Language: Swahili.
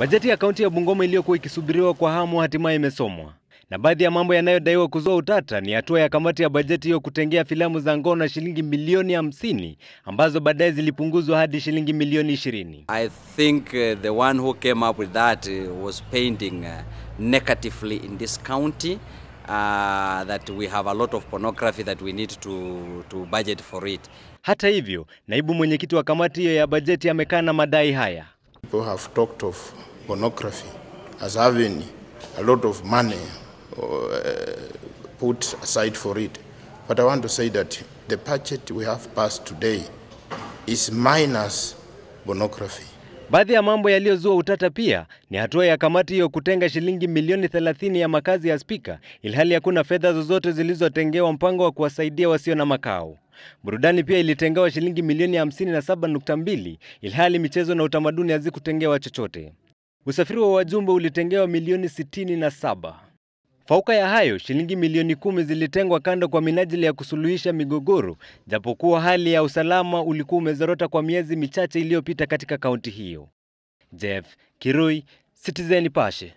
Bajeti ya kaunti ya Bungoma iliyokuwa ikisubiriwa kwa hamu hatimaye imesomwa, na baadhi ya mambo yanayodaiwa kuzua utata ni hatua ya kamati ya bajeti hiyo kutengea filamu za ngono shilingi milioni hamsini ambazo baadaye zilipunguzwa hadi shilingi milioni ishirini. I think uh, the one who came up with that uh, was painting uh, negatively in this county Uh, that we have a lot of pornography that we need to, to budget for it. Hata hivyo, naibu mwenyekiti wa kamati hiyo ya bajeti amekaa na madai haya. People have talked of pornography as having a lot of money uh, put aside for it. But I want to say that the budget we have passed today is minus pornography. Baadhi ya mambo yaliyozua utata pia ni hatua ya kamati hiyo kutenga shilingi milioni 30 ya makazi ya spika, ilhali hakuna fedha zozote zilizotengewa mpango wa kuwasaidia wasio na makao. Burudani pia ilitengewa shilingi milioni 57.2, ilhali michezo na utamaduni hazikutengewa chochote. Usafiri wa wajumbe ulitengewa milioni 67. Fauka ya hayo, shilingi milioni kumi zilitengwa kando kwa minajili ya kusuluhisha migogoro, japokuwa hali ya usalama ulikuwa umezorota kwa miezi michache iliyopita katika kaunti hiyo. Jeff Kirui, Citizen Pashe.